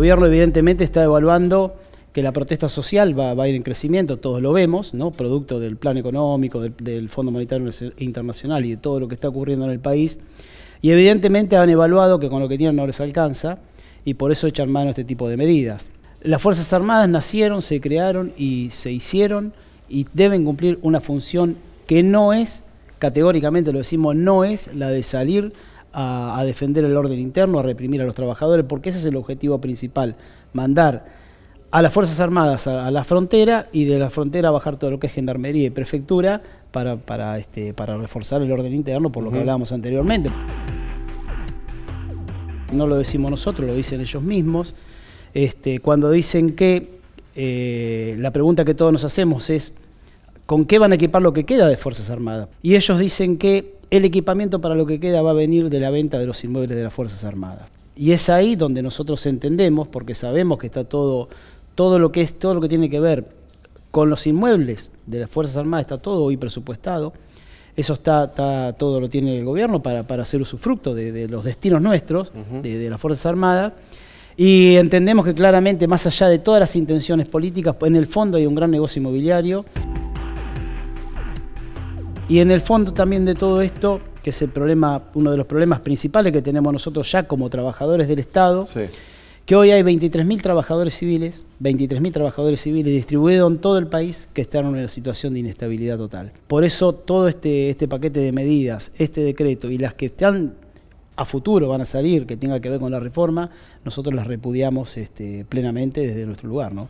El gobierno evidentemente está evaluando que la protesta social va, a ir en crecimiento, todos lo vemos, ¿no? producto del plan económico, del, FMI Fondo Monetario Internacional y de todo lo que está ocurriendo en el país. Y evidentemente han evaluado que con lo que tienen no les alcanza y por eso echan mano a este tipo de medidas. Las Fuerzas Armadas nacieron, se crearon y se hicieron y deben cumplir una función que no es, categóricamente lo decimos, no es la de salir a, defender el orden interno, a reprimir a los trabajadores, porque ese es el objetivo principal, mandar a las Fuerzas Armadas a, la frontera y de la frontera bajar todo lo que es gendarmería y prefectura para, este, para reforzar el orden interno, por lo que hablábamos anteriormente. No lo decimos nosotros, lo dicen ellos mismos. Este, cuando dicen que eh, la pregunta que todos nos hacemos es con qué van a equipar lo que queda de Fuerzas Armadas. Y ellos dicen que el equipamiento para lo que queda va a venir de la venta de los inmuebles de las Fuerzas Armadas. Y es ahí donde nosotros entendemos, porque sabemos que está todo, todo lo que es, todo lo que tiene que ver con los inmuebles de las Fuerzas Armadas, está todo hoy presupuestado. Eso está, todo lo tiene el gobierno para, para hacer usufructo de, los destinos nuestros, de las Fuerzas Armadas. Y entendemos que claramente, más allá de todas las intenciones políticas, en el fondo hay un gran negocio inmobiliario. Y en el fondo también de todo esto, que es el problema, uno de los problemas principales que tenemos nosotros ya como trabajadores del Estado, que hoy hay 23.000 trabajadores civiles, 23.000 trabajadores civiles distribuidos en todo el país que están en una situación de inestabilidad total. Por eso todo este, este paquete de medidas, este decreto y las que están a futuro van a salir que tenga que ver con la reforma, nosotros las repudiamos este, plenamente desde nuestro lugar. ¿no?